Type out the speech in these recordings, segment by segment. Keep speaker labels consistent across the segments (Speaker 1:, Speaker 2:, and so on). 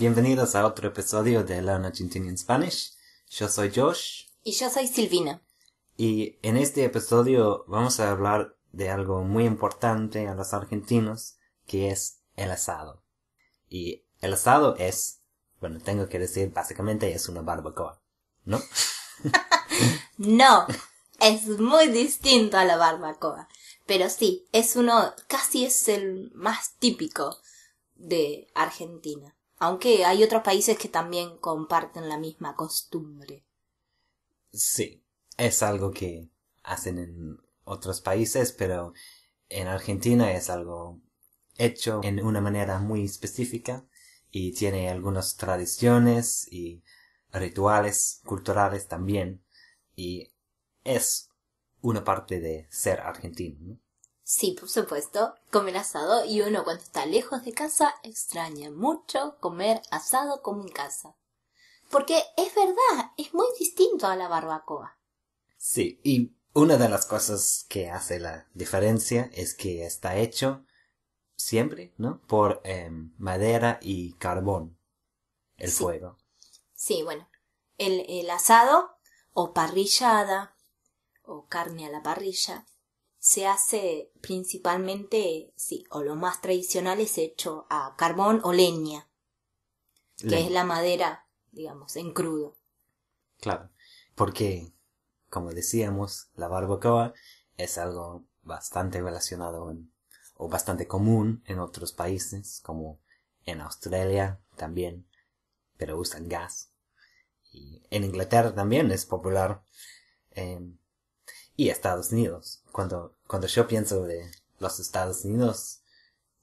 Speaker 1: bienvenidos a otro episodio de Learn Argentina in Spanish. Yo soy Josh.
Speaker 2: Y yo soy Silvina.
Speaker 1: Y en este episodio vamos a hablar de algo muy importante a los argentinos, que es el asado. Y el asado es, bueno, tengo que decir, básicamente es una barbacoa, ¿no?
Speaker 2: no, es muy distinto a la barbacoa. Pero sí, es uno, casi es el más típico de Argentina. Aunque hay otros países que también comparten la misma costumbre.
Speaker 1: Sí, es algo que hacen en otros países, pero en Argentina es algo hecho en una manera muy específica y tiene algunas tradiciones y rituales culturales también y es una parte de ser argentino.
Speaker 2: Sí, por supuesto, comer asado y uno cuando está lejos de casa extraña mucho comer asado como en casa. Porque es verdad, es muy distinto a la barbacoa.
Speaker 1: Sí, y una de las cosas que hace la diferencia es que está hecho siempre, ¿no? Por em, madera y carbón, el fuego.
Speaker 2: Sí, bueno, el, el asado o parrillada o carne a la parrilla se hace principalmente, sí, o lo más tradicional es hecho a carbón o leña, que es la madera, digamos, en crudo.
Speaker 1: Claro, porque, como decíamos, la barbacoa es algo bastante relacionado o bastante común en otros países, como en Australia también, pero usan gas. Y en Inglaterra también es popular. Eh, y Estados Unidos. Cuando, cuando yo pienso de los Estados Unidos,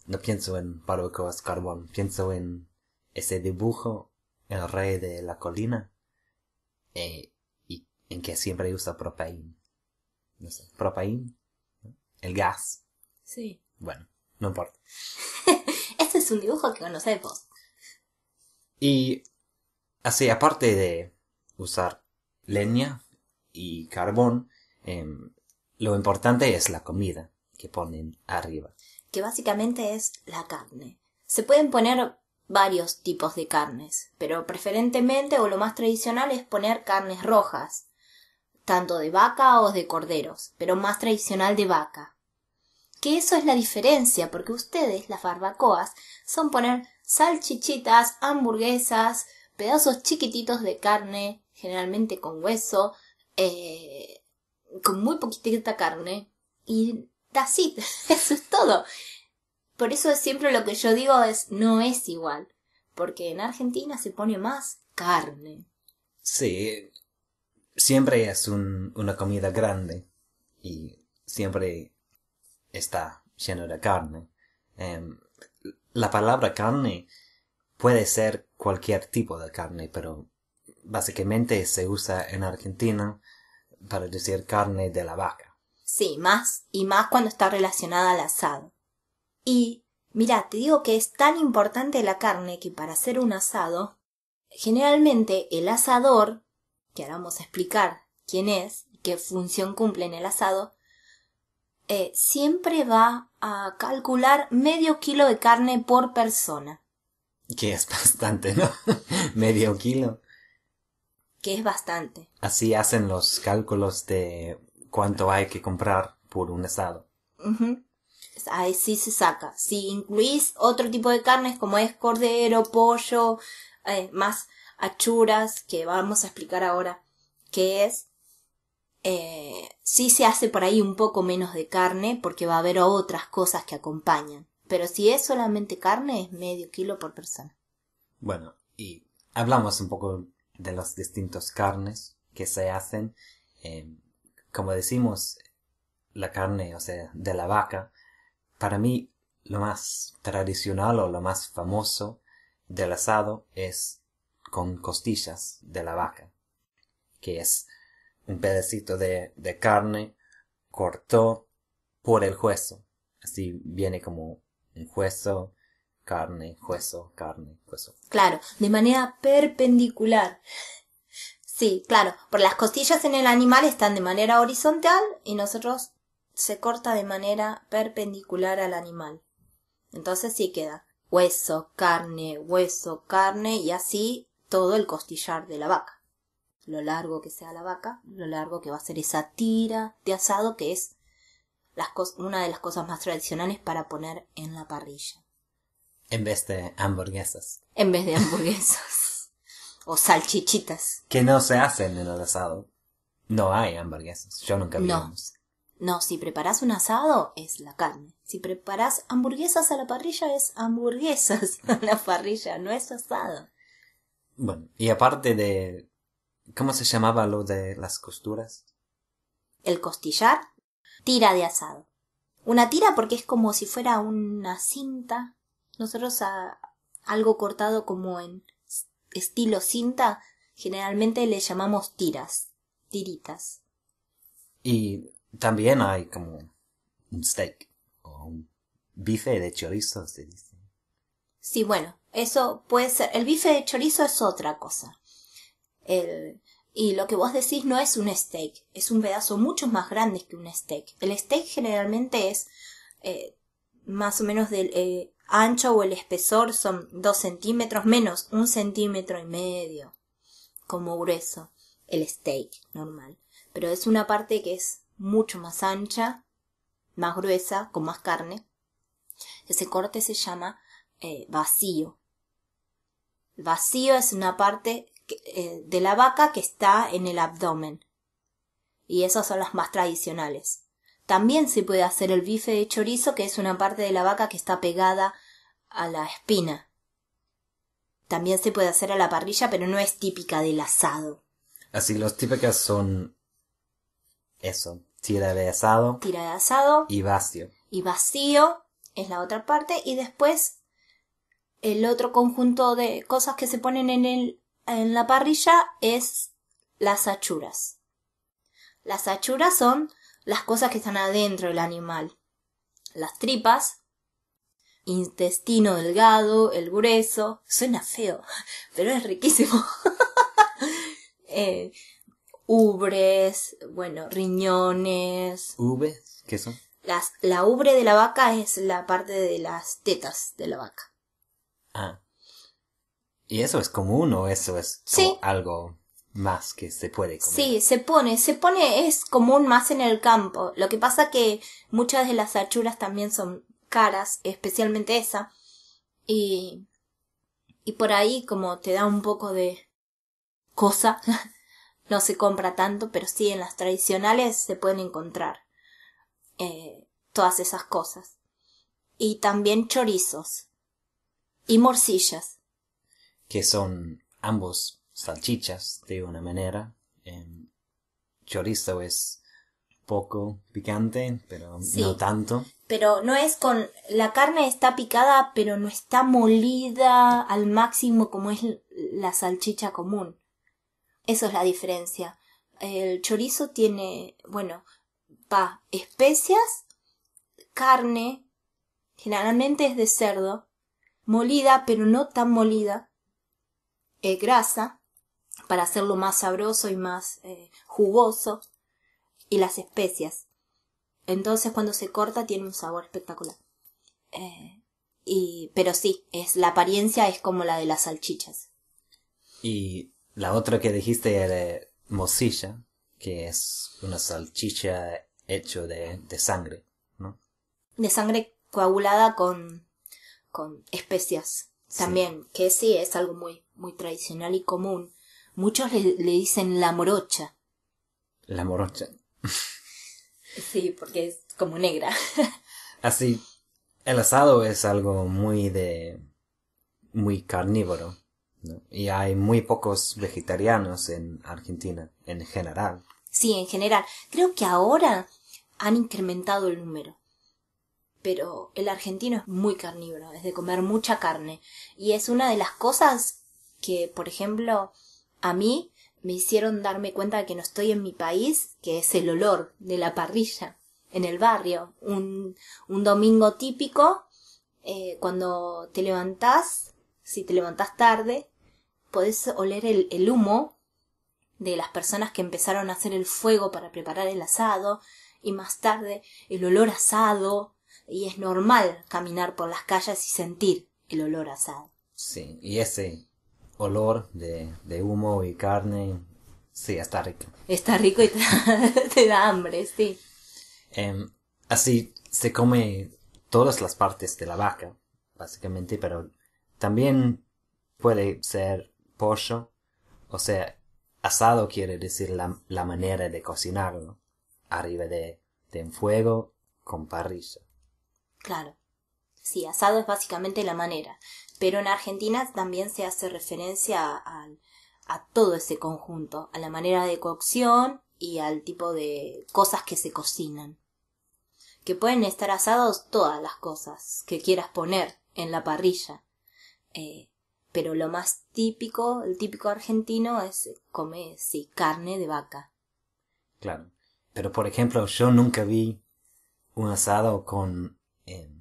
Speaker 1: no pienso en barbacoas carbón, pienso en ese dibujo, el rey de la colina, eh, y en que siempre usa propaín, No sé, propaín, el gas. Sí. Bueno, no importa.
Speaker 2: este es un dibujo que conocemos.
Speaker 1: Y así, aparte de usar leña y carbón, Em, lo importante es la comida que ponen arriba.
Speaker 2: Que básicamente es la carne. Se pueden poner varios tipos de carnes, pero preferentemente o lo más tradicional es poner carnes rojas, tanto de vaca o de corderos, pero más tradicional de vaca. Que eso es la diferencia, porque ustedes, las barbacoas, son poner salchichitas, hamburguesas, pedazos chiquititos de carne, generalmente con hueso, eh, con muy poquitita carne y así, eso es todo. Por eso siempre lo que yo digo es no es igual, porque en Argentina se pone más carne.
Speaker 1: Sí, siempre es una comida grande y siempre está lleno de carne. Em, la palabra carne puede ser cualquier tipo de carne, pero básicamente se usa en Argentina para decir carne de la vaca.
Speaker 2: Sí, más y más cuando está relacionada al asado. Y, mira, te digo que es tan importante la carne que para hacer un asado, generalmente el asador, que ahora vamos a explicar quién es y qué función cumple en el asado, eh, siempre va a calcular medio kilo de carne por persona.
Speaker 1: Que es bastante, ¿no? medio kilo
Speaker 2: que es bastante.
Speaker 1: Así hacen los cálculos de cuánto hay que comprar por un estado.
Speaker 2: Ahí sí se saca. Si incluís otro tipo de carnes como es cordero, pollo, eh, más achuras, que vamos a explicar ahora qué es, eh, sí se hace por ahí un poco menos de carne porque va a haber otras cosas que acompañan. Pero si es solamente carne, es medio kilo por persona.
Speaker 1: Bueno, y hablamos un poco de las distintas carnes que se hacen. Em, como decimos, la carne, o sea, de la vaca, para mí lo más tradicional o lo más famoso del asado es con costillas de la vaca, que es un pedacito de, de carne cortó por el hueso. Así viene como un hueso carne, hueso, carne, hueso.
Speaker 2: Claro, de manera perpendicular. Sí, claro, por las costillas en el animal están de manera horizontal y nosotros se corta de manera perpendicular al animal. Entonces sí queda hueso, carne, hueso, carne y así todo el costillar de la vaca. Lo largo que sea la vaca, lo largo que va a ser esa tira de asado que es una de las cosas más tradicionales para poner en la parrilla.
Speaker 1: En vez de hamburguesas.
Speaker 2: En vez de hamburguesas. o salchichitas.
Speaker 1: Que no se hacen en el asado. No hay hamburguesas. Yo nunca vi. No.
Speaker 2: no, si preparas un asado es la carne. Si preparas hamburguesas a la parrilla es hamburguesas a la parrilla, no es asado.
Speaker 1: Bueno, y aparte de... ¿Cómo se llamaba lo de las costuras?
Speaker 2: El costillar. Tira de asado. Una tira porque es como si fuera una cinta nosotros a algo cortado como en estilo cinta, generalmente le llamamos tiras, tiritas.
Speaker 1: Y también hay como un steak o un bife de chorizo, se dice.
Speaker 2: Sí, bueno, eso puede ser. El bife de chorizo es otra cosa. y lo que vos decís no es un steak, es un pedazo mucho más grande que un steak. El steak generalmente es eh, más o menos del, eh, ancho o el espesor son dos centímetros menos, un centímetro y medio, como grueso, el steak normal. Pero es una parte que es mucho más ancha, más gruesa, con más carne. Ese corte se llama eh, vacío. vacío es una parte eh, de la vaca que está en el abdomen. Y esas son las más tradicionales. También se puede hacer el bife de chorizo, que es una parte de la vaca que está pegada a la espina. También se puede hacer a la parrilla, pero no es típica del asado.
Speaker 1: Así, los típicas son eso, tira de asado.
Speaker 2: Tira de asado.
Speaker 1: Y vacío.
Speaker 2: Y vacío es la otra parte. Y después el otro conjunto de cosas que se ponen en, el, en la parrilla es las achuras. Las achuras son las cosas que están adentro del animal. Las tripas, intestino delgado, el grueso, suena feo, pero es riquísimo. Eh, ubres, bueno, riñones.
Speaker 1: ¿Ubres? ¿Qué son?
Speaker 2: Las, la ubre de la vaca es la parte de las tetas de la vaca.
Speaker 1: Ah. ¿Y eso es común o eso es algo? más que se puede comer.
Speaker 2: Sí, se pone, se pone, es común más en el campo. Lo que pasa que muchas de las achuras también son caras, especialmente esa. Y, y por ahí como te da un poco de cosa, no se compra tanto, pero sí en las tradicionales se pueden encontrar eh, todas esas cosas. Y también chorizos y morcillas.
Speaker 1: Que son ambos salchichas de una manera. Em, chorizo es poco picante, pero no tanto.
Speaker 2: Pero no es con... La carne está picada, pero no está molida al máximo como es la salchicha común. Eso es la diferencia. El chorizo tiene, bueno, pa especias, carne, generalmente es de cerdo, molida, pero no tan molida, es eh, grasa, para hacerlo más sabroso y más eh, jugoso, y las especias. Entonces cuando se corta tiene un sabor espectacular. Eh, y, pero sí, es, la apariencia es como la de las salchichas.
Speaker 1: Y la otra que dijiste era mosilla, que es una salchicha hecho de, sangre, ¿no?
Speaker 2: De sangre coagulada con, con especias también, que sí es algo muy, muy tradicional y común Muchos le, le dicen la morocha.
Speaker 1: La morocha.
Speaker 2: sí, porque es como negra.
Speaker 1: Así, ah, el asado es algo muy de... muy carnívoro. ¿no? Y hay muy pocos vegetarianos en Argentina, en general.
Speaker 2: Sí, en general. Creo que ahora han incrementado el número. Pero el argentino es muy carnívoro, es de comer mucha carne. Y es una de las cosas que, por ejemplo, a mí me hicieron darme cuenta de que no estoy en mi país, que es el olor de la parrilla en el barrio. Un, un domingo típico, eh, cuando te levantás, si te levantás tarde, podés oler el, el humo de las personas que empezaron a hacer el fuego para preparar el asado y más tarde el olor asado y es normal caminar por las calles y sentir el olor asado. Sí,
Speaker 1: y ese olor de, de humo y carne. Sí, está rico.
Speaker 2: Está rico y te da, hambre, sí.
Speaker 1: Eh, así se come todas las partes de la vaca, básicamente, pero también puede ser pollo, o sea, asado quiere decir la, la manera de cocinarlo, arriba de, de un fuego con parrilla.
Speaker 2: Claro. Sí, asado es básicamente la manera, pero en Argentina también se hace referencia a, todo ese conjunto, a la manera de cocción y al tipo de cosas que se cocinan. Que pueden estar asados todas las cosas que quieras poner en la parrilla. Eh, pero lo más típico, el típico argentino es comer, sí, carne de vaca.
Speaker 1: Claro. Pero por ejemplo, yo nunca vi un asado con eh,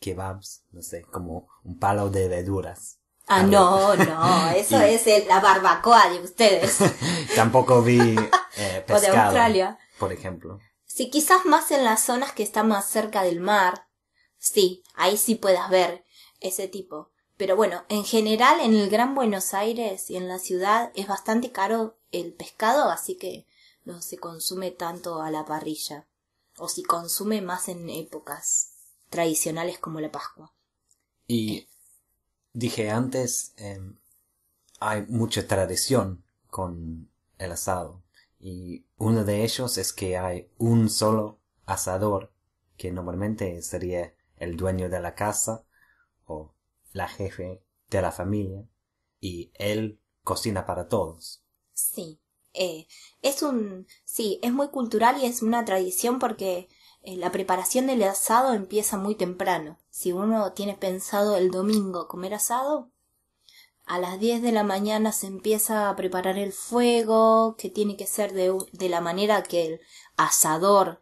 Speaker 1: kebabs, no sé, como un palo de verduras.
Speaker 2: Ah, no, no, eso es la barbacoa de ustedes.
Speaker 1: Tampoco vi eh, pescado, Australia. por ejemplo.
Speaker 2: Sí, quizás más en las zonas que están más cerca del mar. Sí, ahí sí puedas ver ese tipo. Pero bueno, en general en el Gran Buenos Aires y en la ciudad es bastante caro el pescado, así que no se consume tanto a la parrilla. O si consume más en épocas tradicionales como la Pascua.
Speaker 1: Y dije antes, em, hay mucha tradición con el asado. Y uno de ellos es que hay un solo asador, que normalmente sería el dueño de la casa o la jefe de la familia, y él cocina para todos.
Speaker 2: Sí, eh, es un, sí, es muy cultural y es una tradición porque eh, la preparación del asado empieza muy temprano. Si uno tiene pensado el domingo comer asado, a las 10 de la mañana se empieza a preparar el fuego, que tiene que ser de, la manera que el asador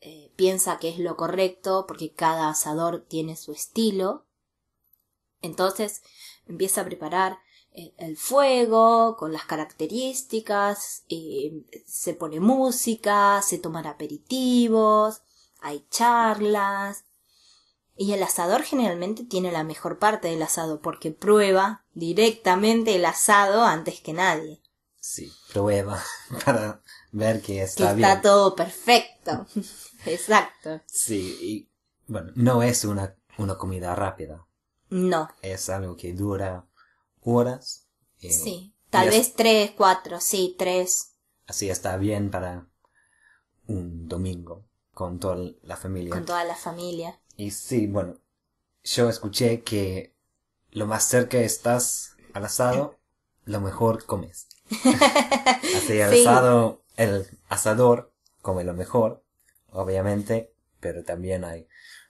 Speaker 2: eh, piensa que es lo correcto, porque cada asador tiene su estilo. Entonces empieza a preparar eh, el fuego con las características, se pone música, se toman aperitivos, hay charlas. Y el asador generalmente tiene la mejor parte del asado porque prueba directamente el asado antes que nadie.
Speaker 1: Sí, prueba para ver que está bien. Está
Speaker 2: todo perfecto. Exacto.
Speaker 1: Sí, y bueno, no es una, una comida rápida. No. Es algo que dura horas. Eh, sí,
Speaker 2: tal vez tres, cuatro, sí, tres.
Speaker 1: Así está bien para un domingo con toda la familia. Con toda
Speaker 2: la familia.
Speaker 1: Y sí, bueno, yo escuché que lo más cerca estás al asado, lo mejor comes. Así al asado, el asador come lo mejor, obviamente, pero también hay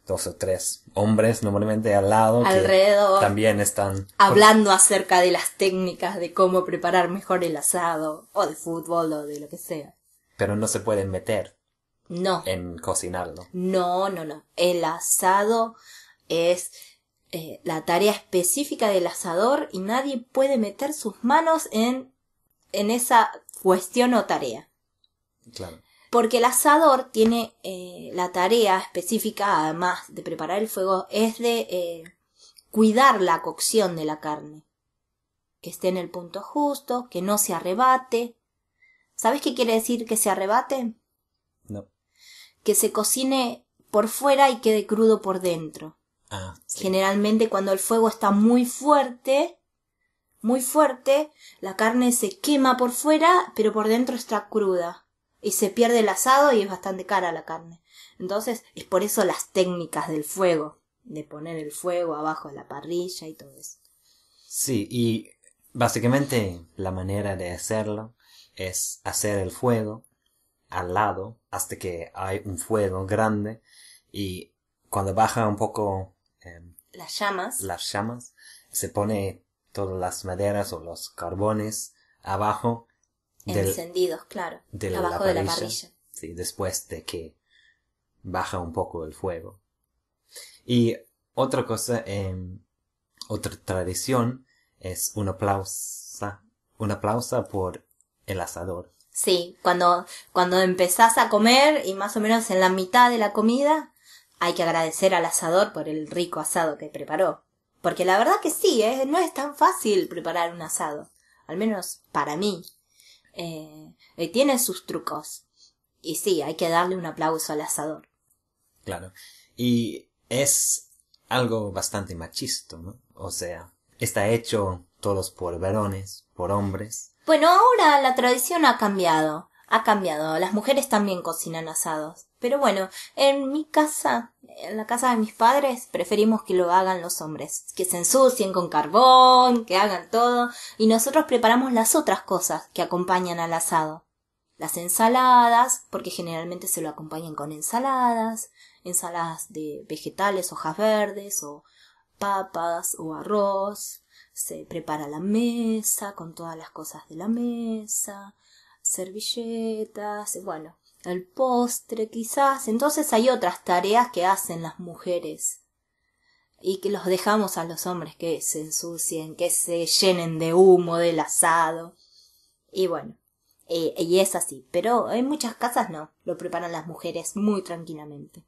Speaker 1: dos o tres hombres normalmente al lado Alrededor, también están hablando
Speaker 2: acerca de las técnicas de cómo preparar mejor el asado o de fútbol o de lo que sea.
Speaker 1: Pero no se pueden meter. No. En cocinarlo.
Speaker 2: No, no, no. El asado es eh, la tarea específica del asador y nadie puede meter sus manos en, en esa cuestión o tarea. Claro. Porque el asador tiene eh, la tarea específica, además de preparar el fuego, es de eh, cuidar la cocción de la carne. Que esté en el punto justo, que no se arrebate. ¿Sabes qué quiere decir que se arrebate? que se cocine por fuera y quede crudo por dentro. Ah, Generalmente cuando el fuego está muy fuerte, muy fuerte, la carne se quema por fuera, pero por dentro está cruda. Y se pierde el asado y es bastante cara la carne. Entonces, es por eso las técnicas del fuego, de poner el fuego abajo de la parrilla y todo eso.
Speaker 1: Sí, y básicamente la manera de hacerlo es hacer el fuego, al lado hasta que hay un fuego grande y cuando baja un poco em,
Speaker 2: las llamas
Speaker 1: las llamas se pone todas las maderas o los carbones abajo
Speaker 2: encendidos claro abajo de la parrilla
Speaker 1: sí después de que baja un poco el fuego y otra cosa em, otra tradición es un aplauso, un aplauso por el asador
Speaker 2: Sí, cuando, cuando empezás a comer y más o menos en la mitad de la comida, hay que agradecer al asador por el rico asado que preparó. Porque la verdad que sí, ¿eh? no es tan fácil preparar un asado. Al menos para mí. Eh, eh, tiene sus trucos. Y sí, hay que darle un aplauso al asador.
Speaker 1: Claro. Y es algo bastante machisto, ¿no? O sea, está hecho todos por varones, por hombres,
Speaker 2: bueno, ahora la tradición ha cambiado, ha cambiado. Las mujeres también cocinan asados. Pero bueno, en mi casa, en la casa de mis padres, preferimos que lo hagan los hombres, que se ensucien con carbón, que hagan todo, y nosotros preparamos las otras cosas que acompañan al asado. Las ensaladas, porque generalmente se lo acompañan con ensaladas, ensaladas de vegetales, hojas verdes, o papas, o arroz, se prepara la mesa con todas las cosas de la mesa, servilletas, bueno, el postre quizás. Entonces hay otras tareas que hacen las mujeres y que los dejamos a los hombres que se ensucien, que se llenen de humo del asado. Y bueno, eh, y es así, pero en muchas casas no, lo preparan las mujeres muy tranquilamente.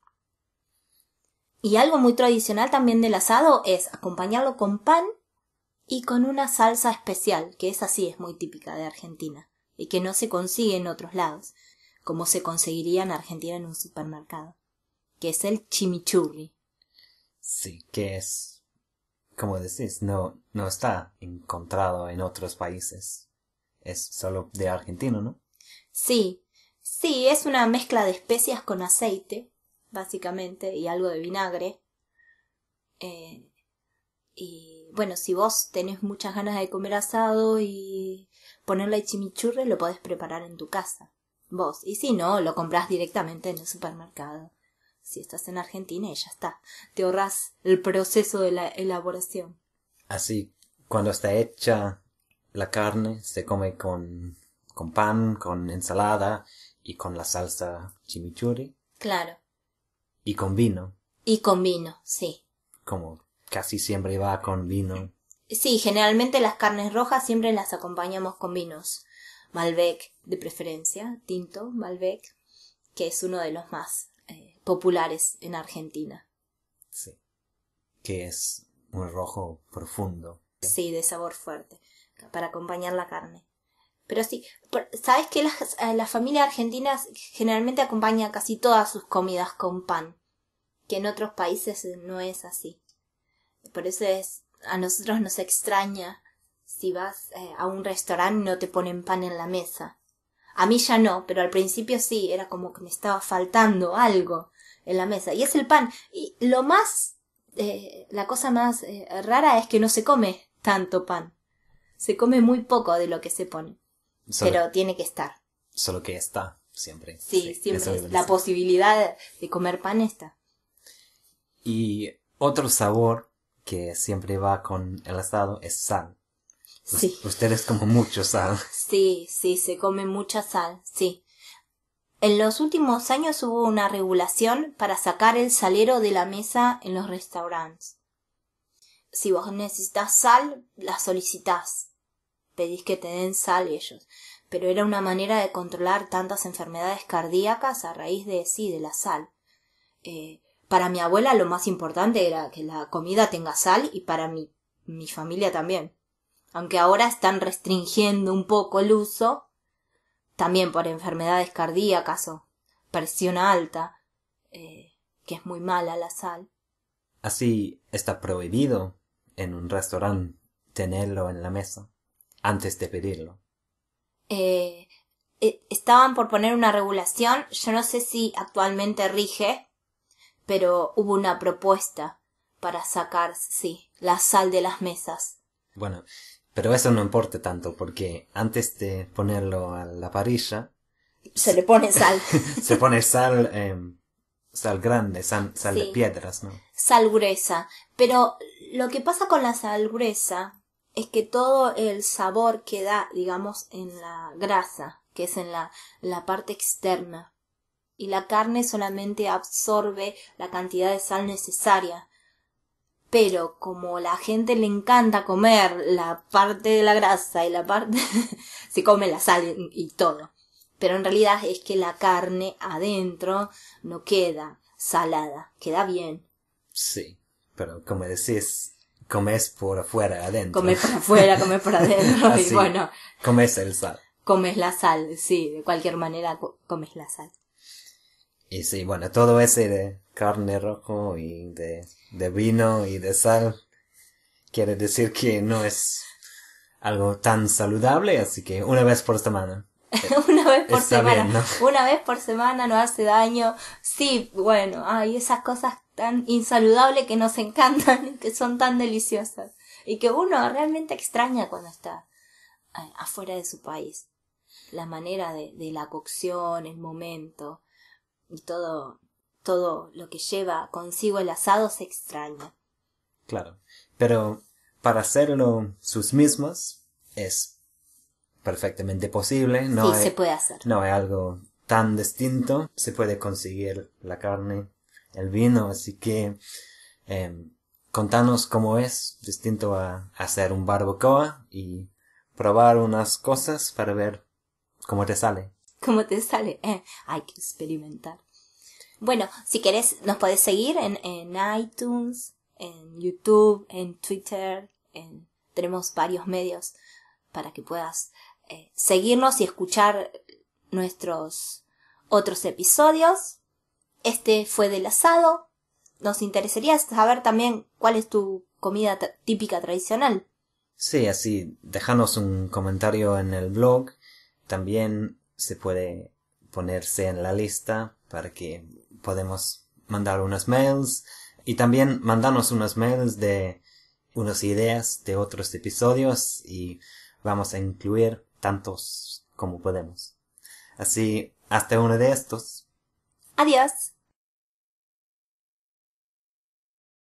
Speaker 2: Y algo muy tradicional también del asado es acompañarlo con pan y con una salsa especial, que es así, es muy típica de Argentina y que no se consigue en otros lados, como se conseguiría en Argentina en un supermercado, que es el chimichurri.
Speaker 1: Sí, que es, como decís, no, no está encontrado en otros países. Es solo de Argentina, ¿no?
Speaker 2: Sí, sí, es una mezcla de especias con aceite, básicamente, y algo de vinagre. Eh, y bueno, si vos tenés muchas ganas de comer asado y ponerle chimichurri, lo podés preparar en tu casa, vos. Y si no, lo compras directamente en el supermercado. Si estás en Argentina y ya está. Te ahorras el proceso de la elaboración.
Speaker 1: Así, cuando está hecha la carne, se come con, con pan, con ensalada y con la salsa chimichurri. Claro. Y con vino.
Speaker 2: Y con vino, sí
Speaker 1: casi siempre va con vino.
Speaker 2: Sí, generalmente las carnes rojas siempre las acompañamos con vinos. Malbec de preferencia, tinto, Malbec, que es uno de los más eh, populares en Argentina.
Speaker 1: Sí. Que es un rojo profundo.
Speaker 2: Sí, de sabor fuerte, para acompañar la carne. Pero sí, ¿sabes que las, eh, la familia argentina generalmente acompaña casi todas sus comidas con pan? Que en otros países no es así. Por eso es, a nosotros nos extraña si vas eh, a un restaurante no te ponen pan en la mesa. A mí ya no, pero al principio sí, era como que me estaba faltando algo en la mesa. Y es el pan. Y lo más, eh, la cosa más eh, rara es que no se come tanto pan. Se come muy poco de lo que se pone. pero tiene que estar. Solo que está, siempre. Sí, siempre. la posibilidad de comer pan está.
Speaker 1: Y otro sabor que siempre va con el asado es sal. Sí. Ustedes como mucho sal.
Speaker 2: Sí, sí, se come mucha sal, sí. En los últimos años hubo una regulación para sacar el salero de la mesa en los restaurantes. Si vos necesitas sal, la solicitas. Pedís que te den sal ellos. Pero era una manera de controlar tantas enfermedades cardíacas a raíz de sí, de la sal. Eh, para mi abuela lo más importante era que la comida tenga sal y para mi, mi familia también. Aunque ahora están restringiendo un poco el uso, también por enfermedades cardíacas o presión alta, eh, que es muy mala la sal.
Speaker 1: Así está prohibido en un restaurante tenerlo en la mesa antes de pedirlo.
Speaker 2: Eh, eh, estaban por poner una regulación, yo no sé si actualmente rige, pero hubo una propuesta para sacar, sí, la sal de las mesas.
Speaker 1: Bueno, pero eso no importa tanto, porque antes de ponerlo a la parrilla...
Speaker 2: Se le pone sal.
Speaker 1: se pone sal, eh, sal grande, sal, de piedras, ¿no?
Speaker 2: Sal gruesa. Pero lo que pasa con la sal gruesa es que todo el sabor queda, digamos, en la grasa, que es en la, la parte externa y la carne solamente absorbe la cantidad de sal necesaria. Pero como la gente le encanta comer la parte de la grasa y la parte se come la sal y todo. Pero en realidad es que la carne adentro no queda salada, queda bien.
Speaker 1: Sí, pero como decís, comes por afuera, adentro. Comes por afuera, comes por adentro y ah, bueno. Comes el sal.
Speaker 2: Comes la sal, sí, de cualquier manera comes la sal.
Speaker 1: Y sí, bueno, todo ese de carne rojo y de, de vino y de sal quiere decir que no es algo tan saludable, así que una vez por semana.
Speaker 2: una vez por semana. ¿no? Una vez por semana no hace daño. Sí, bueno, hay esas cosas tan insaludables que nos encantan, que son tan deliciosas y que uno realmente extraña cuando está eh, afuera de su país. La manera de, de la cocción, el momento, y todo, todo lo que lleva consigo el asado se extraña.
Speaker 1: Claro, pero para hacerlo sus mismos es perfectamente posible. No sí, se puede hacer. No hay algo tan distinto. Se puede conseguir la carne, el vino, así que em, contanos cómo es distinto a hacer un barbacoa y probar unas cosas para ver cómo te sale
Speaker 2: cómo te sale. Eh, hay que experimentar. Bueno, si querés, nos podés seguir en, en iTunes, en YouTube, en Twitter, en, tenemos varios medios para que puedas eh, seguirnos y escuchar nuestros otros episodios. Este fue del asado. Nos interesaría saber también cuál es tu comida típica tradicional.
Speaker 1: Sí, así, dejanos un comentario en el blog. También se puede ponerse en la lista para que podemos mandar unos mails y también mandanos unos mails de unas ideas de otros episodios y vamos a incluir tantos como podemos.
Speaker 2: Así, hasta uno de estos. Adiós.